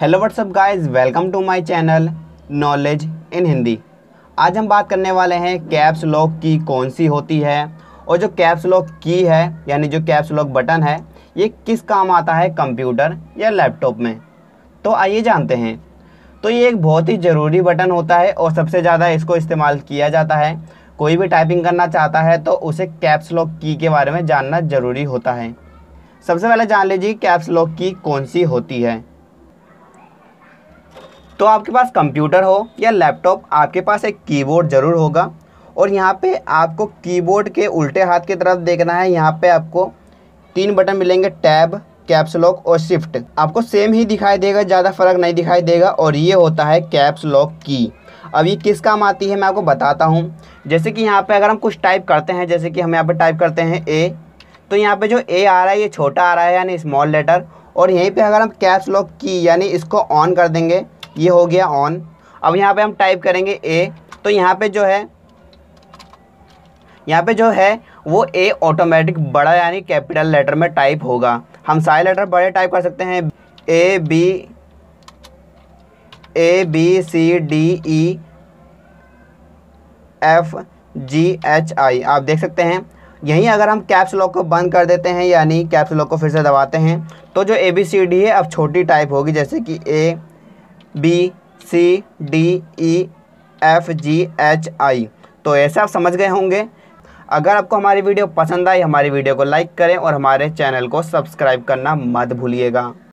hello what's up guys welcome to my channel knowledge in Hindi आज हम बात करने वाले हैं कैप्स लॉक की कौन सी होती है और जो कैप्स लॉक की है यानी जो कैप्स लॉक बटन है ये किस काम आता है कंप्यूटर या लैपटॉप में तो आइए जानते हैं तो ये एक बहुत ही ज़रूरी बटन होता है और सबसे ज़्यादा इसको इस्तेमाल किया जाता है कोई भी टाइपिंग करना चाहता है तो उसे कैप्स लॉक की के बारे में जानना ज़रूरी होता है सबसे पहले जान लीजिए कैप्स लॉक की कौन सी होती है तो आपके पास कंप्यूटर हो या लैपटॉप आपके पास एक कीबोर्ड ज़रूर होगा और यहाँ पे आपको कीबोर्ड के उल्टे हाथ की तरफ देखना है यहाँ पे आपको तीन बटन मिलेंगे टैब कैप्स लॉक और शिफ्ट आपको सेम ही दिखाई देगा ज़्यादा फर्क नहीं दिखाई देगा और ये होता है कैप्स लॉक की अब ये किस काम आती है मैं आपको बताता हूँ जैसे कि यहाँ पे अगर हम कुछ टाइप करते हैं जैसे कि हम यहाँ पे टाइप करते हैं ए तो यहाँ पे जो ए आ रहा है ये छोटा आ रहा है यानी स्मॉल लेटर और यहीं पे अगर हम कैप्स लॉक की यानी इसको ऑन कर देंगे ये हो गया ऑन अब यहाँ पे हम टाइप करेंगे ए तो यहाँ पे जो है यहाँ पे जो है वो ए ऑटोमेटिक बड़ा यानी कैपिटल लेटर में टाइप होगा हम सारे लेटर बड़े टाइप कर सकते हैं A B A B C D E F G H I आप देख सकते हैं यहीं अगर हम कैप्स लॉक को बंद कर देते हैं यानी कैप्स लॉक को फिर से दबाते हैं तो जो ए बी सी डी है अब छोटी टाइप होगी जैसे कि A B C D E F G H I तो ऐसे आप समझ गए होंगे अगर आपको हमारी वीडियो पसंद आई हमारी वीडियो को लाइक करें और हमारे चैनल को सब्सक्राइब करना मत भूलिएगा